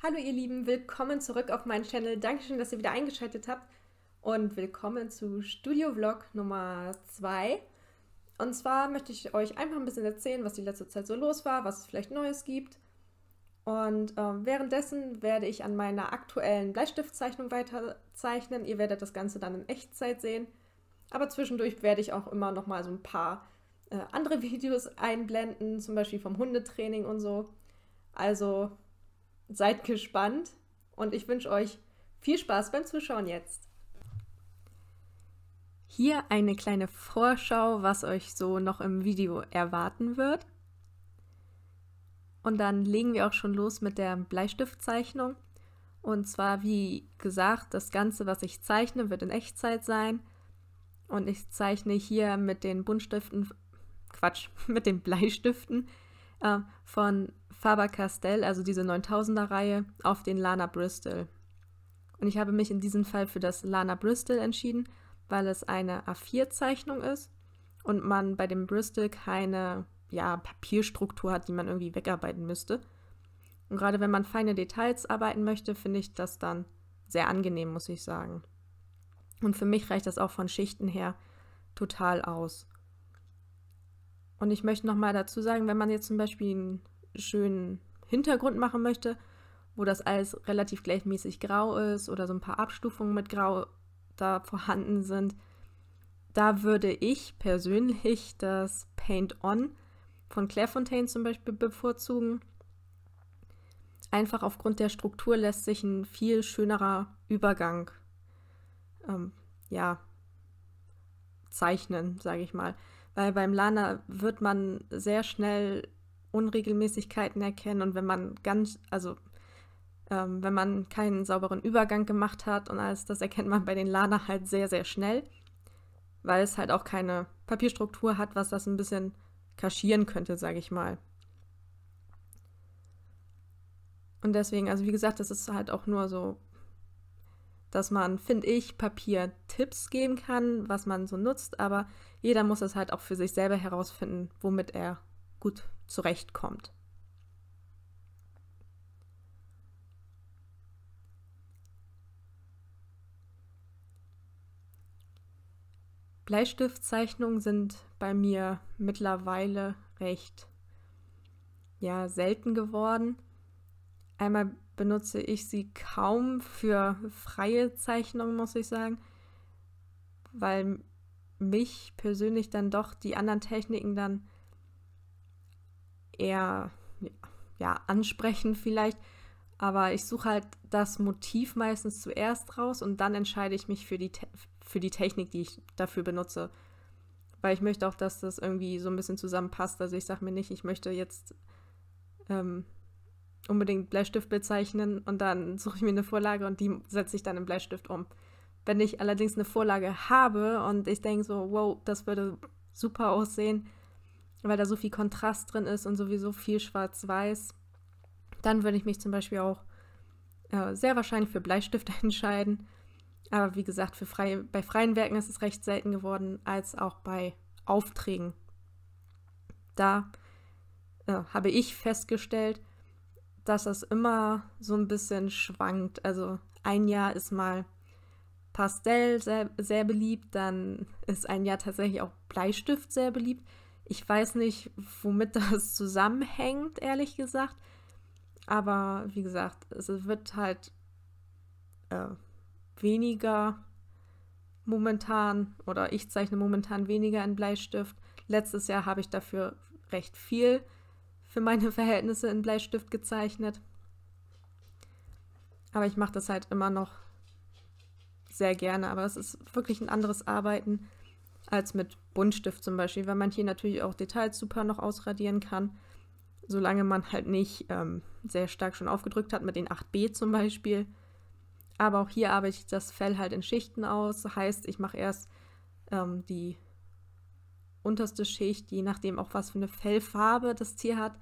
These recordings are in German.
Hallo ihr Lieben, willkommen zurück auf meinen Channel. Dankeschön, dass ihr wieder eingeschaltet habt und willkommen zu Studio Vlog Nummer 2. Und zwar möchte ich euch einfach ein bisschen erzählen, was die letzte Zeit so los war, was es vielleicht Neues gibt. Und äh, währenddessen werde ich an meiner aktuellen Bleistiftzeichnung weiterzeichnen. Ihr werdet das Ganze dann in Echtzeit sehen. Aber zwischendurch werde ich auch immer noch mal so ein paar äh, andere Videos einblenden, zum Beispiel vom Hundetraining und so. Also seid gespannt und ich wünsche euch viel Spaß beim Zuschauen jetzt. Hier eine kleine Vorschau, was euch so noch im Video erwarten wird. Und dann legen wir auch schon los mit der Bleistiftzeichnung. Und zwar, wie gesagt, das Ganze, was ich zeichne, wird in Echtzeit sein. Und ich zeichne hier mit den Buntstiften, Quatsch, mit den Bleistiften äh, von Faber-Castell, also diese 9000er Reihe, auf den Lana Bristol. Und ich habe mich in diesem Fall für das Lana Bristol entschieden, weil es eine A4-Zeichnung ist und man bei dem Bristol keine ja, Papierstruktur hat, die man irgendwie wegarbeiten müsste. Und gerade wenn man feine Details arbeiten möchte, finde ich das dann sehr angenehm, muss ich sagen. Und für mich reicht das auch von Schichten her total aus. Und ich möchte nochmal dazu sagen, wenn man jetzt zum Beispiel ein schönen Hintergrund machen möchte, wo das alles relativ gleichmäßig grau ist oder so ein paar Abstufungen mit grau da vorhanden sind, da würde ich persönlich das Paint On von Clairefontaine zum Beispiel bevorzugen. Einfach aufgrund der Struktur lässt sich ein viel schönerer Übergang ähm, ja, zeichnen, sage ich mal. Weil beim Lana wird man sehr schnell Unregelmäßigkeiten erkennen und wenn man ganz, also ähm, wenn man keinen sauberen Übergang gemacht hat und alles, das erkennt man bei den Lana halt sehr, sehr schnell, weil es halt auch keine Papierstruktur hat, was das ein bisschen kaschieren könnte, sage ich mal. Und deswegen, also wie gesagt, das ist halt auch nur so, dass man, finde ich, Papiertipps geben kann, was man so nutzt, aber jeder muss es halt auch für sich selber herausfinden, womit er gut zurechtkommt. Bleistiftzeichnungen sind bei mir mittlerweile recht ja, selten geworden. Einmal benutze ich sie kaum für freie Zeichnungen, muss ich sagen, weil mich persönlich dann doch die anderen Techniken dann eher ja, ansprechend vielleicht. Aber ich suche halt das Motiv meistens zuerst raus und dann entscheide ich mich für die, für die Technik, die ich dafür benutze. Weil ich möchte auch, dass das irgendwie so ein bisschen zusammenpasst. Also ich sage mir nicht, ich möchte jetzt ähm, unbedingt Bleistift bezeichnen und dann suche ich mir eine Vorlage und die setze ich dann im Bleistift um. Wenn ich allerdings eine Vorlage habe und ich denke so, wow, das würde super aussehen, weil da so viel Kontrast drin ist und sowieso viel schwarz-weiß, dann würde ich mich zum Beispiel auch äh, sehr wahrscheinlich für Bleistifte entscheiden. Aber wie gesagt, für frei, bei freien Werken ist es recht selten geworden, als auch bei Aufträgen. Da äh, habe ich festgestellt, dass das immer so ein bisschen schwankt. Also ein Jahr ist mal Pastell sehr, sehr beliebt, dann ist ein Jahr tatsächlich auch Bleistift sehr beliebt. Ich weiß nicht, womit das zusammenhängt, ehrlich gesagt. Aber wie gesagt, es wird halt äh, weniger momentan oder ich zeichne momentan weniger in Bleistift. Letztes Jahr habe ich dafür recht viel für meine Verhältnisse in Bleistift gezeichnet. Aber ich mache das halt immer noch sehr gerne. Aber es ist wirklich ein anderes Arbeiten als mit Buntstift zum Beispiel, weil man hier natürlich auch Details super noch ausradieren kann, solange man halt nicht ähm, sehr stark schon aufgedrückt hat mit den 8b zum Beispiel. Aber auch hier arbeite ich das Fell halt in Schichten aus, heißt ich mache erst ähm, die unterste Schicht, je nachdem auch was für eine Fellfarbe das Tier hat.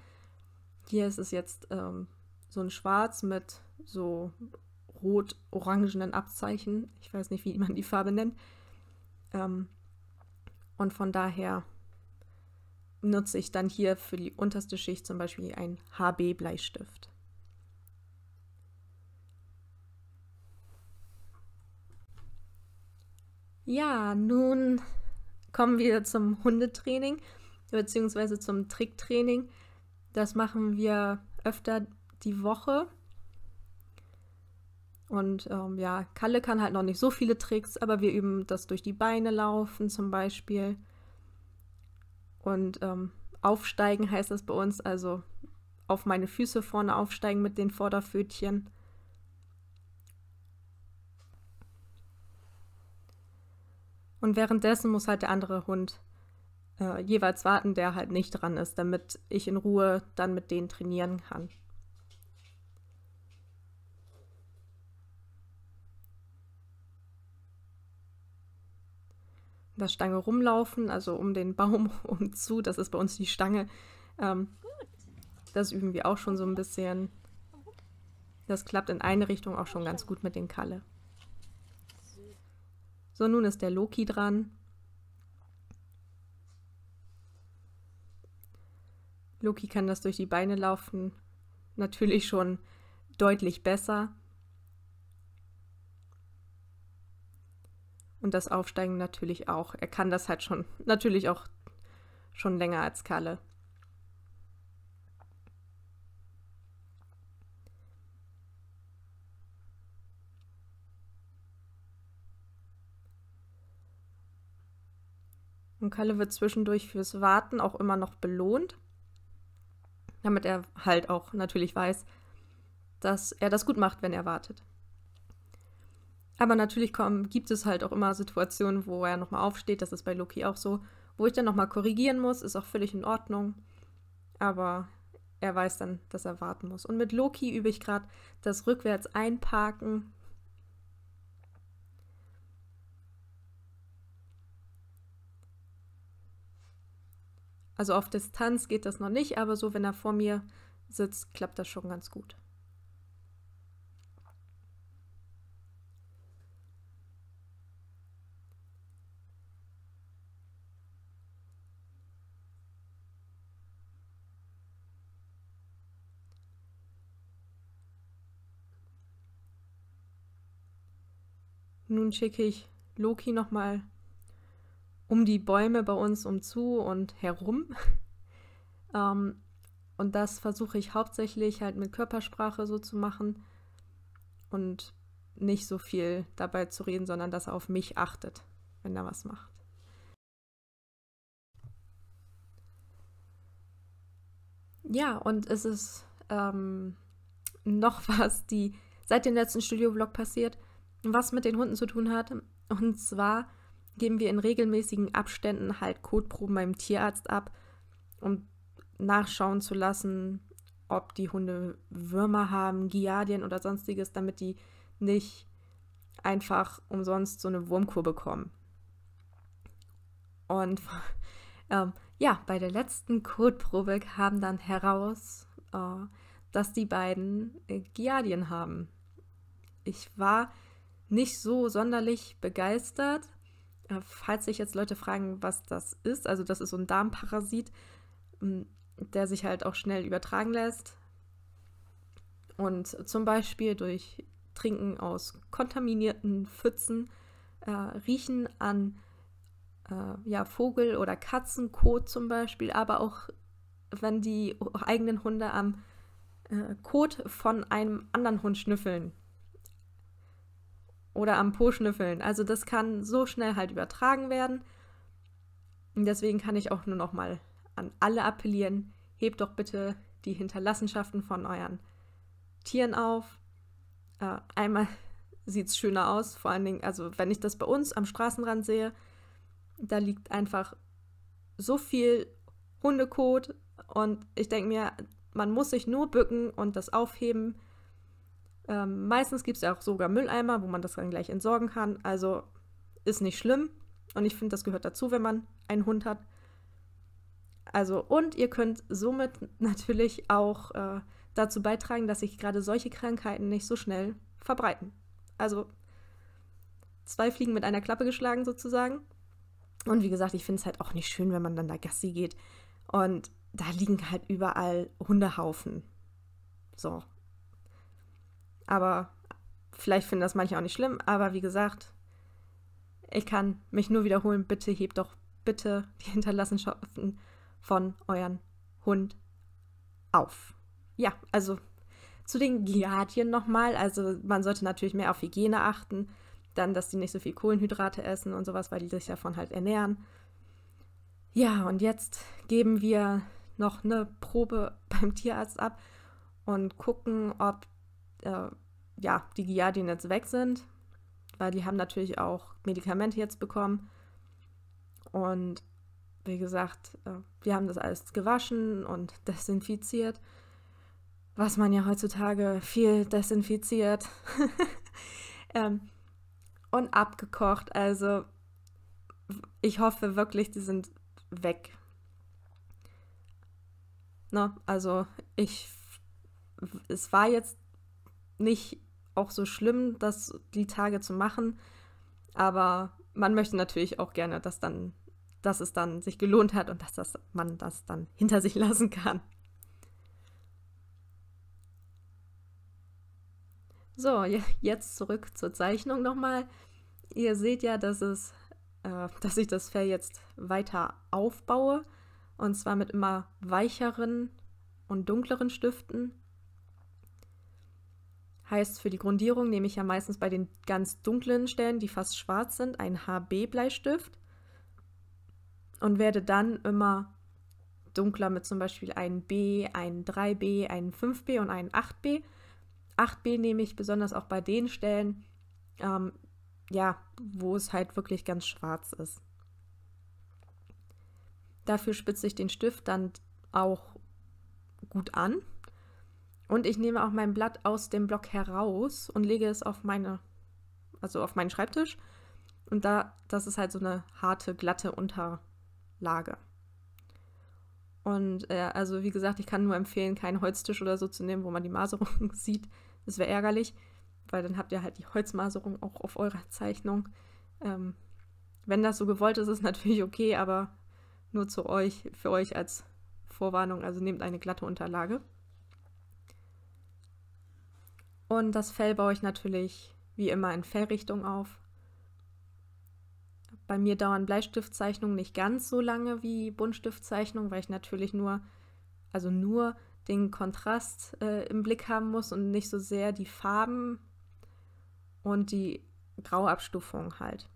Hier ist es jetzt ähm, so ein Schwarz mit so rot-orangenen Abzeichen. Ich weiß nicht, wie man die Farbe nennt. Ähm, und von daher nutze ich dann hier für die unterste Schicht zum Beispiel einen HB-Bleistift. Ja, nun kommen wir zum Hundetraining bzw. zum Tricktraining. Das machen wir öfter die Woche. Und ähm, ja, Kalle kann halt noch nicht so viele Tricks, aber wir üben das durch die Beine laufen zum Beispiel. Und ähm, aufsteigen heißt das bei uns, also auf meine Füße vorne aufsteigen mit den Vorderfötchen. Und währenddessen muss halt der andere Hund äh, jeweils warten, der halt nicht dran ist, damit ich in Ruhe dann mit denen trainieren kann. der Stange rumlaufen, also um den Baum und zu. Das ist bei uns die Stange. Ähm, das üben wir auch schon so ein bisschen. Das klappt in eine Richtung auch schon ganz gut mit den Kalle. So, nun ist der Loki dran. Loki kann das durch die Beine laufen. Natürlich schon deutlich besser. Und das Aufsteigen natürlich auch. Er kann das halt schon, natürlich auch schon länger als Kalle. Und Kalle wird zwischendurch fürs Warten auch immer noch belohnt, damit er halt auch natürlich weiß, dass er das gut macht, wenn er wartet. Aber natürlich komm, gibt es halt auch immer Situationen, wo er nochmal aufsteht. Das ist bei Loki auch so. Wo ich dann nochmal korrigieren muss, ist auch völlig in Ordnung. Aber er weiß dann, dass er warten muss. Und mit Loki übe ich gerade das rückwärts einparken. Also auf Distanz geht das noch nicht, aber so, wenn er vor mir sitzt, klappt das schon ganz gut. Nun schicke ich Loki nochmal um die Bäume bei uns umzu und herum. ähm, und das versuche ich hauptsächlich halt mit Körpersprache so zu machen und nicht so viel dabei zu reden, sondern dass er auf mich achtet, wenn er was macht. Ja, und es ist ähm, noch was, die seit dem letzten Studio-Vlog passiert was mit den Hunden zu tun hat. Und zwar geben wir in regelmäßigen Abständen halt Kotproben beim Tierarzt ab, um nachschauen zu lassen, ob die Hunde Würmer haben, Giardien oder sonstiges, damit die nicht einfach umsonst so eine Wurmkur bekommen. Und ähm, ja, bei der letzten Kotprobe kam dann heraus, äh, dass die beiden Giardien haben. Ich war nicht so sonderlich begeistert. Äh, falls sich jetzt Leute fragen, was das ist, also das ist so ein Darmparasit, hm, der sich halt auch schnell übertragen lässt. Und zum Beispiel durch Trinken aus kontaminierten Pfützen, äh, Riechen an äh, ja, Vogel- oder Katzenkot zum Beispiel, aber auch wenn die eigenen Hunde am äh, Kot von einem anderen Hund schnüffeln oder am Po schnüffeln. Also das kann so schnell halt übertragen werden. Und deswegen kann ich auch nur noch mal an alle appellieren, hebt doch bitte die Hinterlassenschaften von euren Tieren auf. Äh, einmal sieht es schöner aus, vor allen Dingen, also wenn ich das bei uns am Straßenrand sehe, da liegt einfach so viel Hundekot und ich denke mir, man muss sich nur bücken und das aufheben ähm, meistens gibt es ja auch sogar Mülleimer, wo man das dann gleich entsorgen kann. Also ist nicht schlimm. Und ich finde, das gehört dazu, wenn man einen Hund hat. Also, und ihr könnt somit natürlich auch äh, dazu beitragen, dass sich gerade solche Krankheiten nicht so schnell verbreiten. Also zwei Fliegen mit einer Klappe geschlagen sozusagen. Und wie gesagt, ich finde es halt auch nicht schön, wenn man dann da Gassi geht und da liegen halt überall Hundehaufen. So, aber vielleicht finden das manche auch nicht schlimm, aber wie gesagt, ich kann mich nur wiederholen, bitte hebt doch bitte die Hinterlassenschaften von euren Hund auf. Ja, also zu den Giardien nochmal. Also man sollte natürlich mehr auf Hygiene achten, dann, dass die nicht so viel Kohlenhydrate essen und sowas, weil die sich davon halt ernähren. Ja, und jetzt geben wir noch eine Probe beim Tierarzt ab und gucken, ob äh, ja, die Giardien jetzt weg sind, weil die haben natürlich auch Medikamente jetzt bekommen. Und wie gesagt, äh, wir haben das alles gewaschen und desinfiziert, was man ja heutzutage viel desinfiziert ähm, und abgekocht. Also ich hoffe wirklich, die sind weg. Na, ne, also ich, es war jetzt nicht auch so schlimm, das die Tage zu machen. Aber man möchte natürlich auch gerne, dass dann, dass es dann sich gelohnt hat und dass das, man das dann hinter sich lassen kann. So, jetzt zurück zur Zeichnung nochmal. Ihr seht ja, dass, es, äh, dass ich das Fell jetzt weiter aufbaue und zwar mit immer weicheren und dunkleren Stiften Heißt, für die Grundierung nehme ich ja meistens bei den ganz dunklen Stellen, die fast schwarz sind, einen HB-Bleistift und werde dann immer dunkler mit zum Beispiel einem B, einem 3B, einem 5B und einem 8B. 8B nehme ich besonders auch bei den Stellen, ähm, ja, wo es halt wirklich ganz schwarz ist. Dafür spitze ich den Stift dann auch gut an und ich nehme auch mein Blatt aus dem Block heraus und lege es auf meine, also auf meinen Schreibtisch. Und da, das ist halt so eine harte, glatte Unterlage. Und äh, also wie gesagt, ich kann nur empfehlen, keinen Holztisch oder so zu nehmen, wo man die Maserung sieht. Das wäre ärgerlich, weil dann habt ihr halt die Holzmaserung auch auf eurer Zeichnung. Ähm, wenn das so gewollt ist, ist natürlich okay, aber nur zu euch, für euch als Vorwarnung. Also nehmt eine glatte Unterlage. Und das Fell baue ich natürlich wie immer in Fellrichtung auf. Bei mir dauern Bleistiftzeichnungen nicht ganz so lange wie Buntstiftzeichnungen, weil ich natürlich nur, also nur den Kontrast äh, im Blick haben muss und nicht so sehr die Farben und die Grauabstufung halt.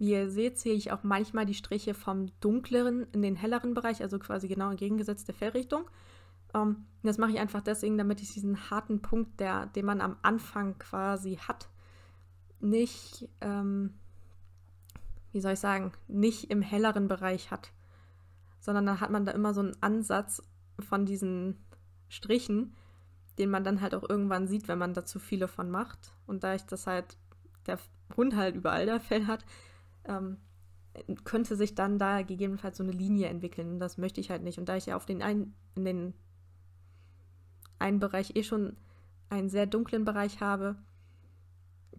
Wie ihr seht, sehe ich auch manchmal die Striche vom dunkleren in den helleren Bereich, also quasi genau entgegengesetzte Fellrichtung. Um, ähm, das mache ich einfach deswegen, damit ich diesen harten Punkt, der, den man am Anfang quasi hat, nicht, ähm, wie soll ich sagen, nicht im helleren Bereich hat, sondern dann hat man da immer so einen Ansatz von diesen Strichen, den man dann halt auch irgendwann sieht, wenn man da zu viele von macht. Und da ich das halt, der Hund halt überall der Fell hat, ähm, könnte sich dann da gegebenenfalls so eine Linie entwickeln. Das möchte ich halt nicht. Und da ich ja auf den einen, in den einen Bereich eh schon einen sehr dunklen Bereich habe,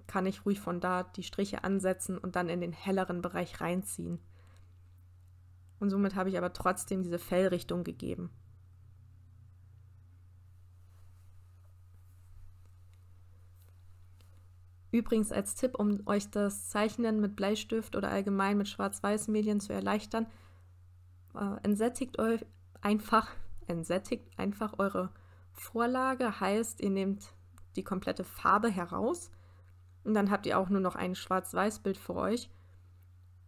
kann ich ruhig von da die Striche ansetzen und dann in den helleren Bereich reinziehen. Und somit habe ich aber trotzdem diese Fellrichtung gegeben. Übrigens als Tipp, um euch das Zeichnen mit Bleistift oder allgemein mit Schwarz-Weiß-Medien zu erleichtern, äh, entsättigt euch einfach, entsättigt einfach eure Vorlage. Heißt, ihr nehmt die komplette Farbe heraus und dann habt ihr auch nur noch ein Schwarz-Weiß-Bild für euch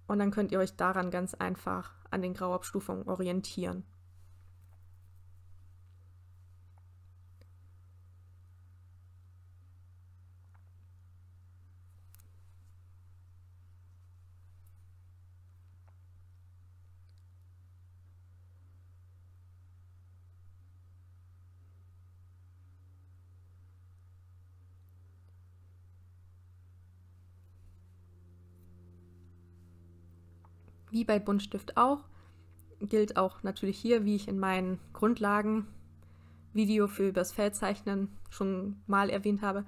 und dann könnt ihr euch daran ganz einfach an den Grauabstufungen orientieren. wie bei Buntstift auch, gilt auch natürlich hier, wie ich in meinen Grundlagen Video für das Fell zeichnen schon mal erwähnt habe,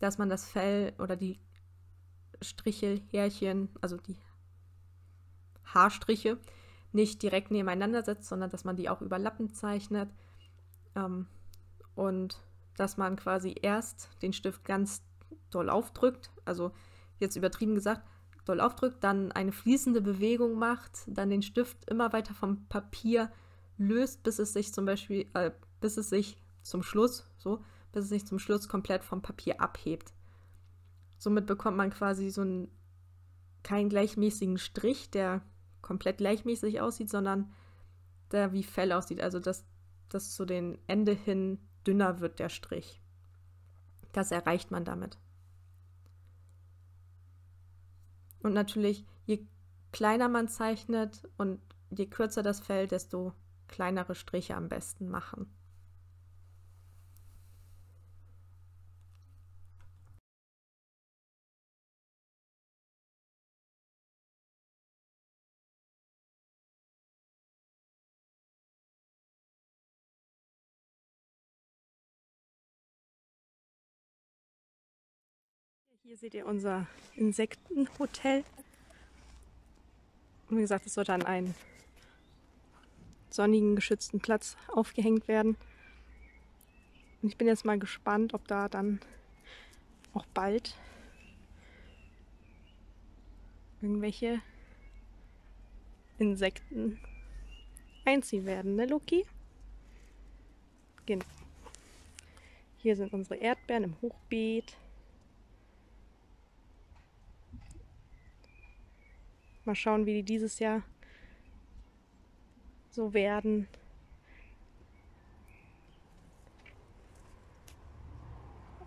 dass man das Fell oder die Striche, Härchen, also die Haarstriche nicht direkt nebeneinander setzt, sondern dass man die auch überlappend zeichnet ähm, und dass man quasi erst den Stift ganz doll aufdrückt, also jetzt übertrieben gesagt, doll aufdrückt, dann eine fließende Bewegung macht, dann den Stift immer weiter vom Papier löst, bis es sich zum Beispiel, äh, bis es sich zum Schluss, so, bis es sich zum Schluss komplett vom Papier abhebt. Somit bekommt man quasi so einen keinen gleichmäßigen Strich, der komplett gleichmäßig aussieht, sondern der wie Fell aussieht. Also dass das zu den Ende hin dünner wird der Strich. Das erreicht man damit. Und natürlich, je kleiner man zeichnet und je kürzer das Feld, desto kleinere Striche am besten machen. Hier seht ihr unser Insektenhotel. Und wie gesagt, es sollte an einen sonnigen, geschützten Platz aufgehängt werden. Und ich bin jetzt mal gespannt, ob da dann auch bald irgendwelche Insekten einziehen werden, ne Loki? Genau. Hier sind unsere Erdbeeren im Hochbeet. Mal schauen, wie die dieses Jahr so werden.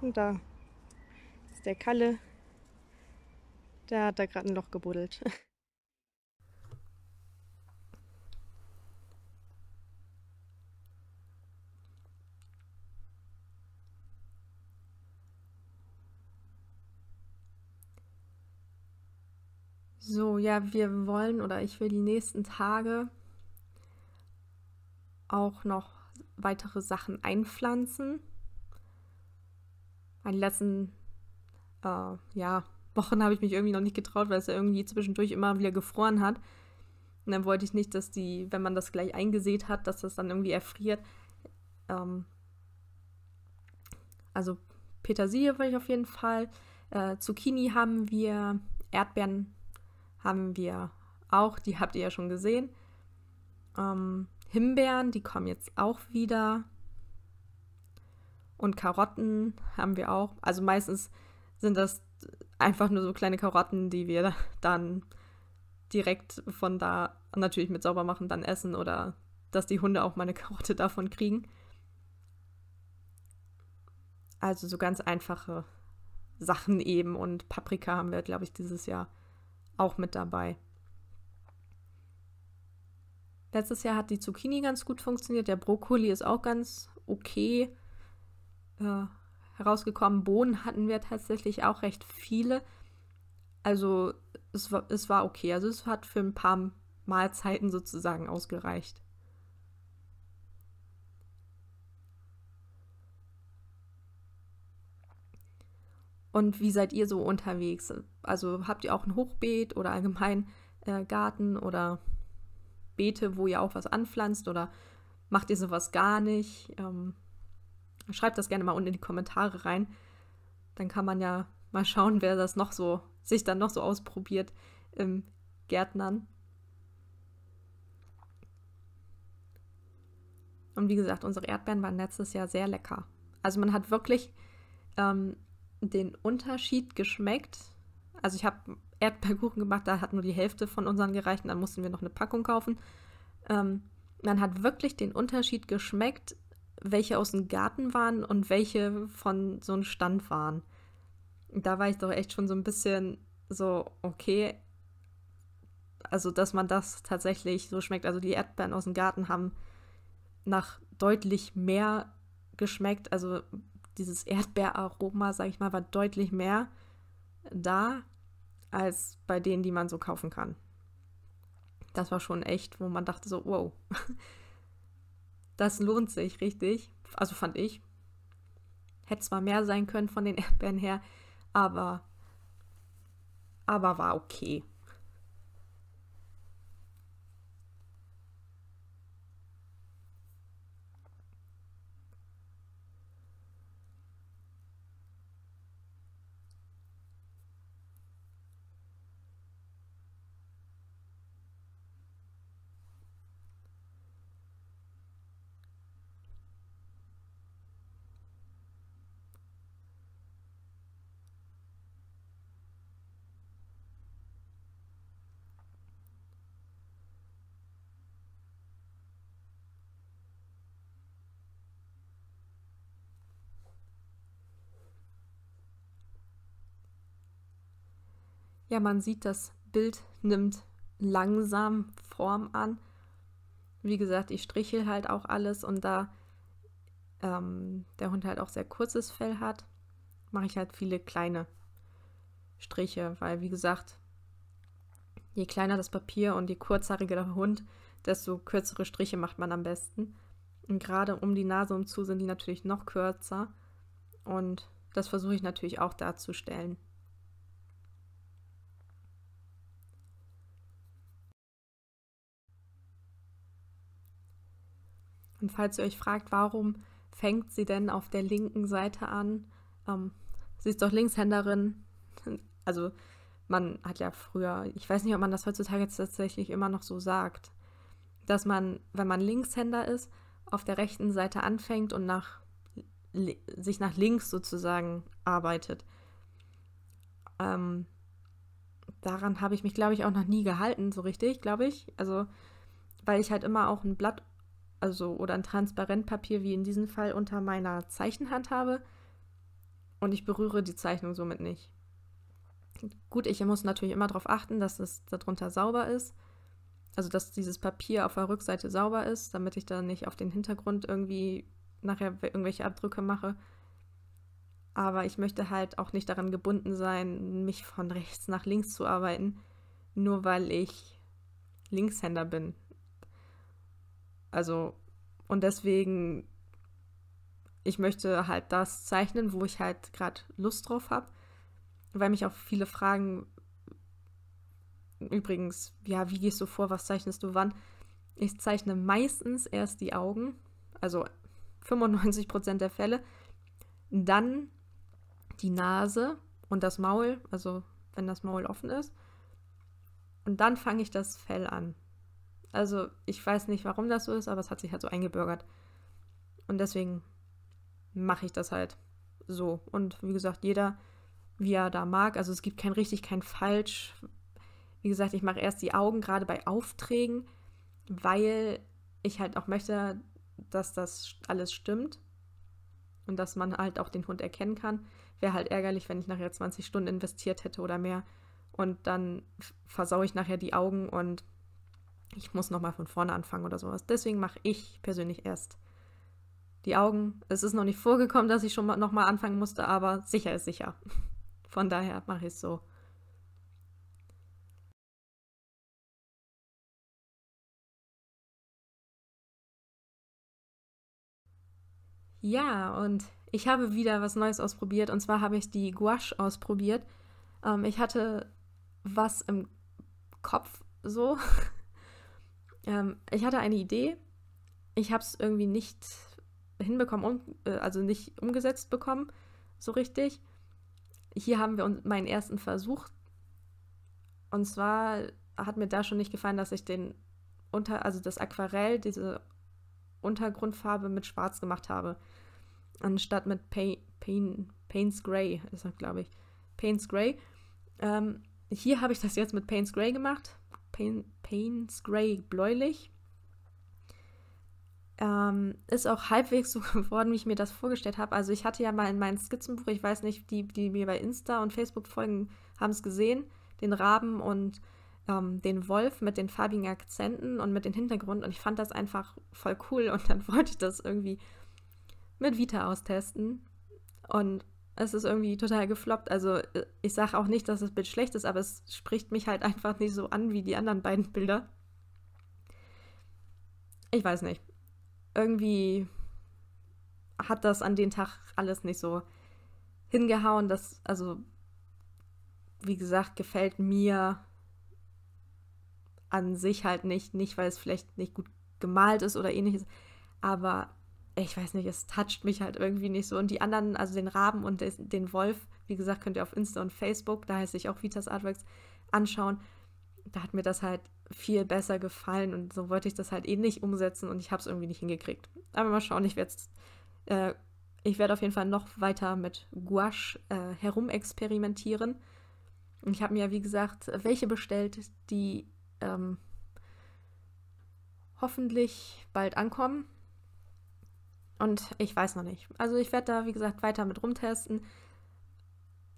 Und da ist der Kalle. Der hat da gerade ein Loch gebuddelt. So, ja, wir wollen oder ich will die nächsten Tage auch noch weitere Sachen einpflanzen. den letzten äh, ja, Wochen habe ich mich irgendwie noch nicht getraut, weil es ja irgendwie zwischendurch immer wieder gefroren hat. Und dann wollte ich nicht, dass die, wenn man das gleich eingesät hat, dass das dann irgendwie erfriert. Ähm, also Petersilie will ich auf jeden Fall. Äh, Zucchini haben wir, Erdbeeren haben wir auch, die habt ihr ja schon gesehen. Ähm, Himbeeren, die kommen jetzt auch wieder. Und Karotten haben wir auch. Also meistens sind das einfach nur so kleine Karotten, die wir dann direkt von da natürlich mit sauber machen, dann essen oder dass die Hunde auch mal eine Karotte davon kriegen. Also so ganz einfache Sachen eben und Paprika haben wir, glaube ich, dieses Jahr auch mit dabei. Letztes Jahr hat die Zucchini ganz gut funktioniert. Der Brokkoli ist auch ganz okay äh, herausgekommen. Bohnen hatten wir tatsächlich auch recht viele. Also es war, es war okay. Also es hat für ein paar Mahlzeiten sozusagen ausgereicht. Und wie seid ihr so unterwegs? Also habt ihr auch ein Hochbeet oder allgemein äh, Garten oder Beete, wo ihr auch was anpflanzt oder macht ihr sowas gar nicht? Ähm, schreibt das gerne mal unten in die Kommentare rein. Dann kann man ja mal schauen, wer das noch so, sich dann noch so ausprobiert im Gärtnern. Und wie gesagt, unsere Erdbeeren waren letztes Jahr sehr lecker. Also man hat wirklich ähm, den Unterschied geschmeckt. Also ich habe Erdbeerkuchen gemacht, da hat nur die Hälfte von unseren gereicht und dann mussten wir noch eine Packung kaufen. Ähm, man hat wirklich den Unterschied geschmeckt, welche aus dem Garten waren und welche von so einem Stand waren. Da war ich doch echt schon so ein bisschen so, okay, also dass man das tatsächlich so schmeckt. Also die Erdbeeren aus dem Garten haben nach deutlich mehr geschmeckt. Also dieses Erdbeeraroma, sag ich mal, war deutlich mehr da als bei denen, die man so kaufen kann. Das war schon echt, wo man dachte so, wow, das lohnt sich richtig. Also fand ich. Hätte zwar mehr sein können von den Erdbeeren her, aber, aber war okay. Ja, man sieht, das Bild nimmt langsam Form an. Wie gesagt, ich strichel halt auch alles und da ähm, der Hund halt auch sehr kurzes Fell hat, mache ich halt viele kleine Striche, weil wie gesagt, je kleiner das Papier und je kurzhaariger der Hund, desto kürzere Striche macht man am besten. Und gerade um die Nase und zu sind die natürlich noch kürzer und das versuche ich natürlich auch darzustellen. Und falls ihr euch fragt, warum fängt sie denn auf der linken Seite an? Ähm, sie ist doch Linkshänderin. Also man hat ja früher, ich weiß nicht, ob man das heutzutage jetzt tatsächlich immer noch so sagt, dass man, wenn man Linkshänder ist, auf der rechten Seite anfängt und nach, sich nach links sozusagen arbeitet. Ähm, daran habe ich mich, glaube ich, auch noch nie gehalten, so richtig, glaube ich. Also, weil ich halt immer auch ein Blatt also oder ein Transparentpapier wie in diesem Fall unter meiner Zeichenhand habe und ich berühre die Zeichnung somit nicht. Gut, ich muss natürlich immer darauf achten, dass es darunter sauber ist, also dass dieses Papier auf der Rückseite sauber ist, damit ich da nicht auf den Hintergrund irgendwie nachher irgendwelche Abdrücke mache. Aber ich möchte halt auch nicht daran gebunden sein, mich von rechts nach links zu arbeiten, nur weil ich Linkshänder bin. Also, und deswegen, ich möchte halt das zeichnen, wo ich halt gerade Lust drauf habe, weil mich auch viele fragen, übrigens, ja, wie gehst du vor, was zeichnest du wann? Ich zeichne meistens erst die Augen, also 95% der Fälle, dann die Nase und das Maul, also wenn das Maul offen ist. Und dann fange ich das Fell an. Also ich weiß nicht, warum das so ist, aber es hat sich halt so eingebürgert. Und deswegen mache ich das halt so. Und wie gesagt, jeder, wie er da mag. Also es gibt kein richtig, kein falsch. Wie gesagt, ich mache erst die Augen, gerade bei Aufträgen, weil ich halt auch möchte, dass das alles stimmt und dass man halt auch den Hund erkennen kann. Wäre halt ärgerlich, wenn ich nachher 20 Stunden investiert hätte oder mehr und dann versaue ich nachher die Augen und ich muss nochmal von vorne anfangen oder sowas. Deswegen mache ich persönlich erst die Augen. Es ist noch nicht vorgekommen, dass ich schon nochmal anfangen musste, aber sicher ist sicher. Von daher mache ich es so. Ja, und ich habe wieder was Neues ausprobiert. Und zwar habe ich die Gouache ausprobiert. Ähm, ich hatte was im Kopf so Ähm, ich hatte eine Idee, ich habe es irgendwie nicht hinbekommen, um, äh, also nicht umgesetzt bekommen, so richtig. Hier haben wir meinen ersten Versuch. Und zwar hat mir da schon nicht gefallen, dass ich den unter, also das Aquarell, diese Untergrundfarbe mit Schwarz gemacht habe. Anstatt mit Pain, Pain, Paints Grey, ist das, glaube ich. Pain's Gray. Ähm, hier habe ich das jetzt mit Pain's Gray gemacht. Payne's Grey bläulich. Ähm, ist auch halbwegs so geworden, wie ich mir das vorgestellt habe. Also ich hatte ja mal in meinem Skizzenbuch, ich weiß nicht, die, die mir bei Insta und Facebook folgen, haben es gesehen, den Raben und ähm, den Wolf mit den farbigen Akzenten und mit dem Hintergrund. Und ich fand das einfach voll cool und dann wollte ich das irgendwie mit Vita austesten. Und es ist irgendwie total gefloppt. Also äh, ich sage auch nicht, dass das Bild schlecht ist, aber es spricht mich halt einfach nicht so an wie die anderen beiden Bilder. Ich weiß nicht. Irgendwie hat das an den Tag alles nicht so hingehauen. Das, also, wie gesagt, gefällt mir an sich halt nicht. Nicht, weil es vielleicht nicht gut gemalt ist oder ähnliches, aber ich weiß nicht, es toucht mich halt irgendwie nicht so. Und die anderen, also den Raben und den Wolf, wie gesagt, könnt ihr auf Insta und Facebook, da heiße ich auch Vitas Artworks, anschauen. Da hat mir das halt viel besser gefallen und so wollte ich das halt eh nicht umsetzen und ich habe es irgendwie nicht hingekriegt. Aber mal schauen, ich werde äh, ich werde auf jeden Fall noch weiter mit Gouache äh, herumexperimentieren. Ich habe mir, ja, wie gesagt, welche bestellt, die ähm, hoffentlich bald ankommen. Und ich weiß noch nicht. Also ich werde da, wie gesagt, weiter mit rumtesten.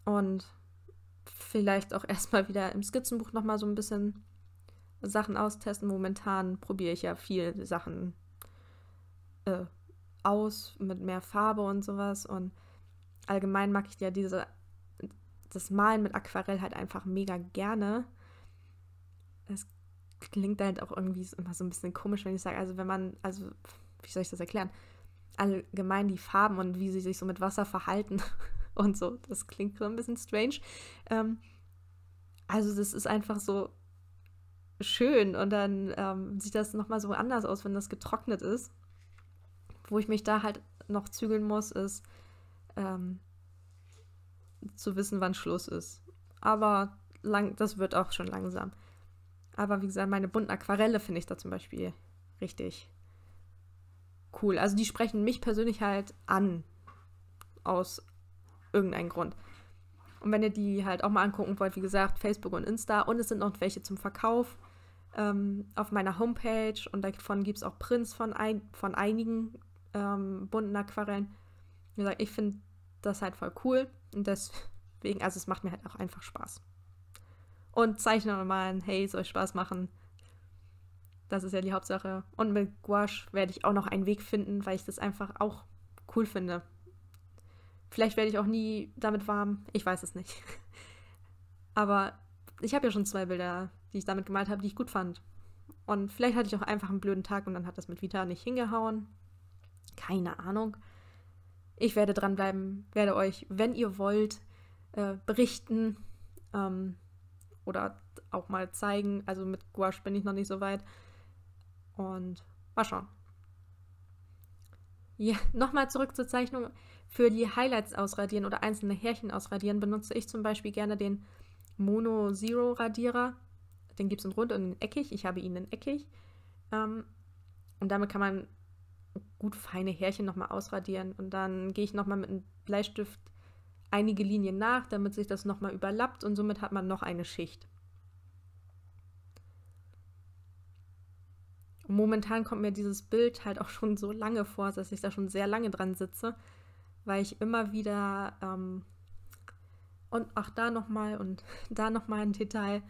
Und vielleicht auch erstmal wieder im Skizzenbuch nochmal so ein bisschen Sachen austesten. Momentan probiere ich ja viel Sachen äh, aus mit mehr Farbe und sowas. Und allgemein mag ich ja diese, das Malen mit Aquarell halt einfach mega gerne. Es klingt halt auch irgendwie immer so ein bisschen komisch, wenn ich sage, also wenn man, also wie soll ich das erklären? allgemein die Farben und wie sie sich so mit Wasser verhalten und so. Das klingt so ein bisschen strange. Ähm, also das ist einfach so schön und dann ähm, sieht das nochmal so anders aus, wenn das getrocknet ist. Wo ich mich da halt noch zügeln muss, ist ähm, zu wissen, wann Schluss ist. Aber lang, das wird auch schon langsam. Aber wie gesagt, meine bunten Aquarelle finde ich da zum Beispiel richtig cool. Also die sprechen mich persönlich halt an. Aus irgendeinem Grund. Und wenn ihr die halt auch mal angucken wollt, wie gesagt, Facebook und Insta. Und es sind noch welche zum Verkauf ähm, auf meiner Homepage. Und davon gibt es auch Prints von, ein, von einigen ähm, bunten Aquarellen. Wie gesagt, ich finde das halt voll cool. Und deswegen, also es macht mir halt auch einfach Spaß. Und zeichnen mal, hey, soll Spaß machen. Das ist ja die Hauptsache. Und mit Gouache werde ich auch noch einen Weg finden, weil ich das einfach auch cool finde. Vielleicht werde ich auch nie damit warm. Ich weiß es nicht. Aber ich habe ja schon zwei Bilder, die ich damit gemalt habe, die ich gut fand. Und vielleicht hatte ich auch einfach einen blöden Tag und dann hat das mit Vita nicht hingehauen. Keine Ahnung. Ich werde dranbleiben, werde euch, wenn ihr wollt, äh, berichten ähm, oder auch mal zeigen. Also mit Gouache bin ich noch nicht so weit. Und mal schauen. Ja, nochmal zurück zur Zeichnung. Für die Highlights ausradieren oder einzelne Härchen ausradieren benutze ich zum Beispiel gerne den Mono Zero Radierer. Den gibt es in rund und in eckig. Ich habe ihn in eckig. Ähm, und damit kann man gut feine Härchen nochmal ausradieren. Und dann gehe ich nochmal mit einem Bleistift einige Linien nach, damit sich das nochmal überlappt und somit hat man noch eine Schicht. momentan kommt mir dieses Bild halt auch schon so lange vor, dass ich da schon sehr lange dran sitze, weil ich immer wieder ähm, und auch da nochmal und da nochmal ein Detail.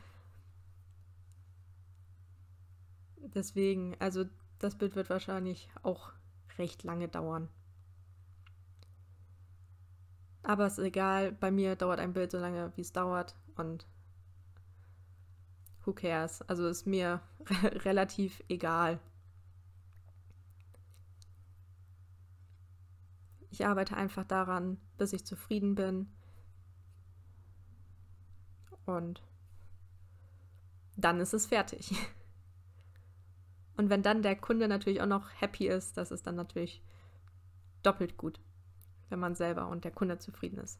Deswegen, also das Bild wird wahrscheinlich auch recht lange dauern. Aber ist egal, bei mir dauert ein Bild so lange, wie es dauert und who cares? Also ist mir re relativ egal. Ich arbeite einfach daran, bis ich zufrieden bin. Und dann ist es fertig. Und wenn dann der Kunde natürlich auch noch happy ist, das ist dann natürlich doppelt gut, wenn man selber und der Kunde zufrieden ist.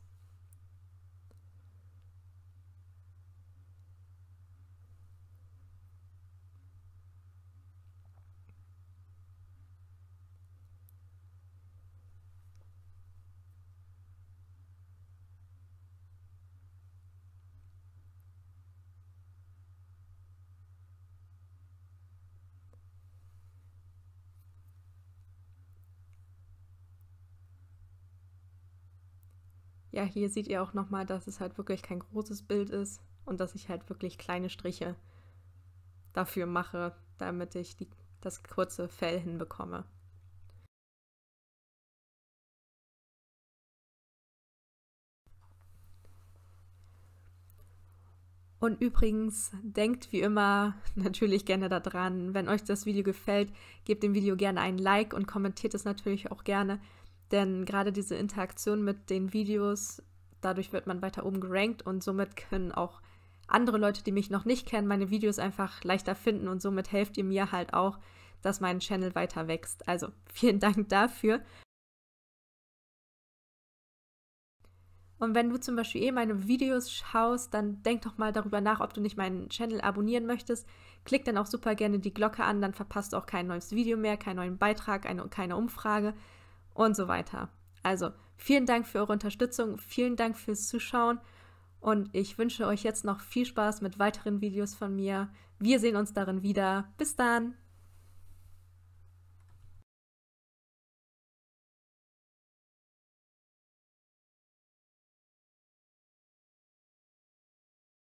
Ja, hier seht ihr auch nochmal, dass es halt wirklich kein großes Bild ist und dass ich halt wirklich kleine Striche dafür mache, damit ich die, das kurze Fell hinbekomme. Und übrigens, denkt wie immer natürlich gerne daran, wenn euch das Video gefällt, gebt dem Video gerne einen Like und kommentiert es natürlich auch gerne. Denn gerade diese Interaktion mit den Videos, dadurch wird man weiter oben gerankt und somit können auch andere Leute, die mich noch nicht kennen, meine Videos einfach leichter finden und somit helft ihr mir halt auch, dass mein Channel weiter wächst. Also vielen Dank dafür. Und wenn du zum Beispiel eh meine Videos schaust, dann denk doch mal darüber nach, ob du nicht meinen Channel abonnieren möchtest. Klick dann auch super gerne die Glocke an, dann verpasst du auch kein neues Video mehr, keinen neuen Beitrag, eine, keine Umfrage und so weiter. Also vielen Dank für eure Unterstützung, vielen Dank fürs Zuschauen und ich wünsche euch jetzt noch viel Spaß mit weiteren Videos von mir. Wir sehen uns darin wieder. Bis dann!